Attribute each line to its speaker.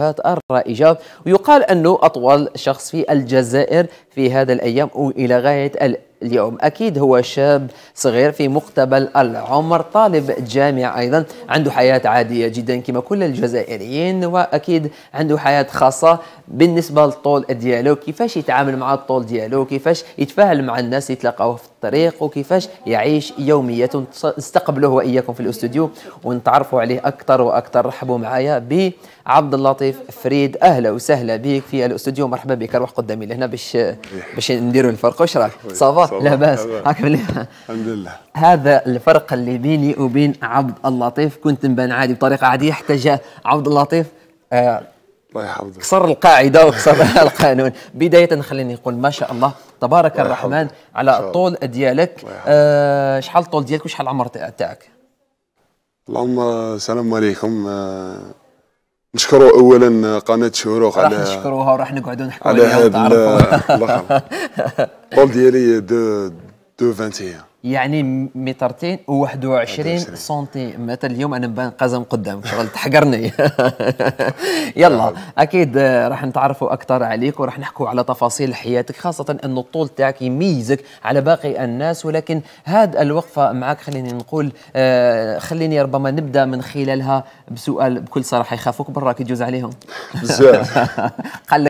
Speaker 1: الرائجة ويقال أنه أطول شخص في الجزائر في هذا الأيام وإلى غاية اليوم أكيد هو شاب صغير في مقتبل العمر طالب جامع أيضا عنده حياة عادية جدا كما كل الجزائريين وأكيد عنده حياة خاصة بالنسبة للطول ديالو كيفاش يتعامل مع الطول ديالو كيفاش يتفاعل مع الناس يتلاقاوه في طريق وكيفاش يعيش يومياته نستقبله واياكم في الاستوديو ونتعرفوا عليه اكثر واكثر رحبوا معايا بعبد اللطيف فريد اهلا وسهلا بك في الاستوديو مرحبا بك روح قدامي لهنا باش باش نديروا الفرق واش راك صافا لاباس هاك الحمد لله هذا الفرق اللي بيني وبين عبد اللطيف كنت مبان عادي بطريقه عاديه حتى جاء عبد اللطيف آه الله يحفظك كسر القاعده وكسر القانون بدايه خليني نقول ما شاء الله تبارك الله الرحمن على الطول ديالك آه، شحال الطول ديالك وشحال العمر تاعك
Speaker 2: اللهم السلام عليكم آه، نشكروا اولا قناه شروق على راح نشكروها
Speaker 1: وراح نقعدوا نحكوا على هذا
Speaker 2: الطول ديالي دو 21
Speaker 1: يعني مترتين و21 سنتيمتر اليوم انا بان قزم قدامك شغل تحقرني يلا اكيد آه، راح نتعرفوا اكثر عليك وراح نحكوا على تفاصيل حياتك خاصه انه الطول تاعك يميزك على باقي الناس ولكن هاد الوقفه معك خليني نقول آه، خليني ربما نبدا من خلالها بسؤال بكل صراحه يخافوك برا كي تجوز عليهم بزاف